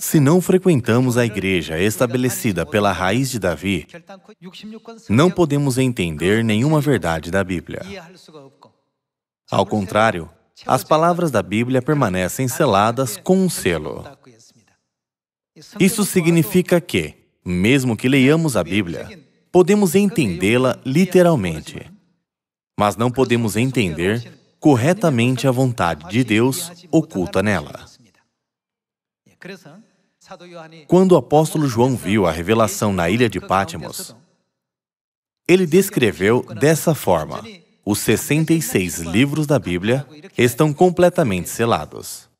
Se não frequentamos a igreja estabelecida pela raiz de Davi, não podemos entender nenhuma verdade da Bíblia. Ao contrário, as palavras da Bíblia permanecem seladas com um selo. Isso significa que, mesmo que leiamos a Bíblia, podemos entendê-la literalmente, mas não podemos entender corretamente a vontade de Deus oculta nela. Quando o apóstolo João viu a revelação na ilha de Patmos, ele descreveu dessa forma: os 66 livros da Bíblia estão completamente selados.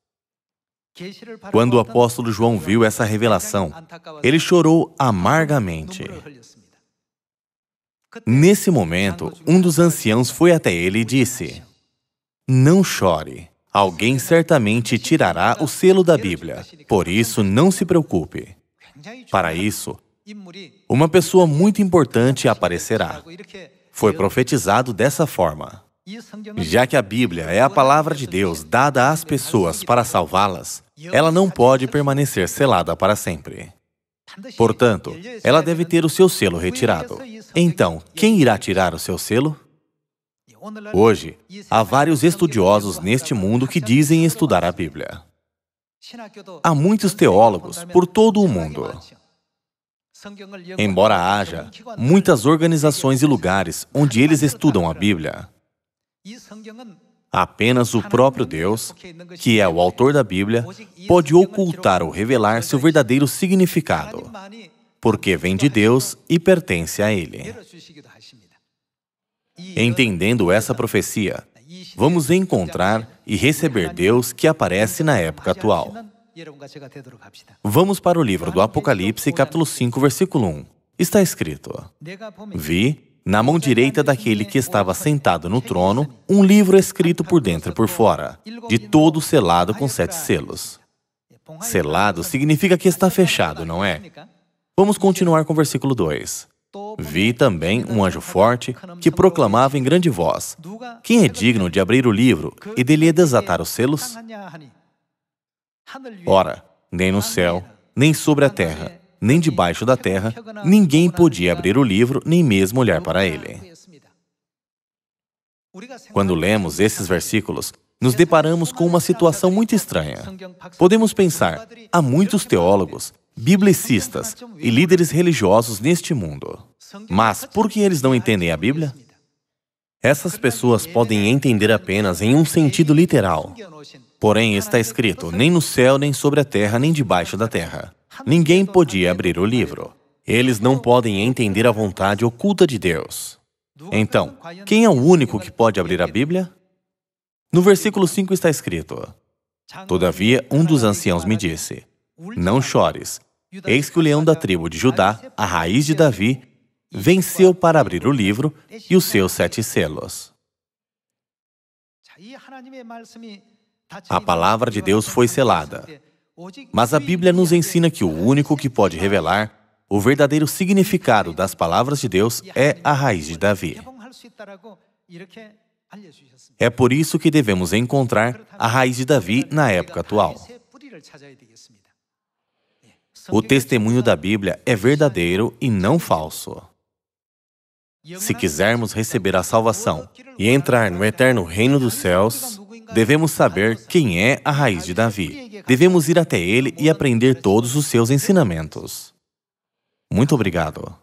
Quando o apóstolo João viu essa revelação, ele chorou amargamente. Nesse momento, um dos anciãos foi até ele e disse: Não chore. Alguém certamente tirará o selo da Bíblia. Por isso, não se preocupe. Para isso, uma pessoa muito importante aparecerá. Foi profetizado dessa forma. Já que a Bíblia é a palavra de Deus dada às pessoas para salvá-las, ela não pode permanecer selada para sempre. Portanto, ela deve ter o seu selo retirado. Então, quem irá tirar o seu selo? Hoje, há vários é estudiosos neste mundo que dizem estudar a Bíblia. Há muitos teólogos por todo o mundo. Embora haja muitas organizações e lugares onde eles estudam a Bíblia, apenas o próprio Deus, que é o autor da Bíblia, pode ocultar ou revelar seu verdadeiro significado, porque vem de Deus e pertence a Ele. Entendendo essa profecia, vamos encontrar e receber Deus que aparece na época atual. Vamos para o livro do Apocalipse, capítulo 5, versículo 1. Está escrito: Vi, na mão direita daquele que estava sentado no trono, um livro escrito por dentro e por fora, de todo selado com sete selos. Selado significa que está fechado, não é? Vamos continuar com o versículo 2. Vi também um anjo forte que proclamava em grande voz: Quem é digno de abrir o livro e dele desatar os selos? Ora, nem no céu, nem sobre a terra, nem debaixo da terra, ninguém podia abrir o livro nem mesmo olhar para ele. Quando lemos esses versículos, nos deparamos com uma situação muito estranha. Podemos pensar: há muitos teólogos biblicistas e líderes religiosos neste mundo. Mas por que eles não entendem a Bíblia? Essas pessoas podem entender apenas em um sentido literal. Porém, está escrito: nem no céu, nem sobre a terra, nem debaixo da terra. Ninguém podia abrir o livro. Eles não podem entender a vontade oculta de Deus. Então, quem é o único que pode abrir a Bíblia? No versículo 5 está escrito: Todavia, um dos anciãos me disse: não chores. Eis que o leão da tribo de Judá, a raiz de Davi, venceu para abrir o livro e os seus sete selos. A palavra de Deus foi selada. Mas a Bíblia nos ensina que o único que pode revelar o verdadeiro significado das palavras de Deus é a raiz de Davi. É por isso que devemos encontrar a raiz de Davi na época atual. O testemunho da Bíblia é verdadeiro e não falso. Se quisermos receber a salvação e entrar no eterno reino dos céus, devemos saber quem é a raiz de Davi. Devemos ir até ele e aprender todos os seus ensinamentos. Muito obrigado.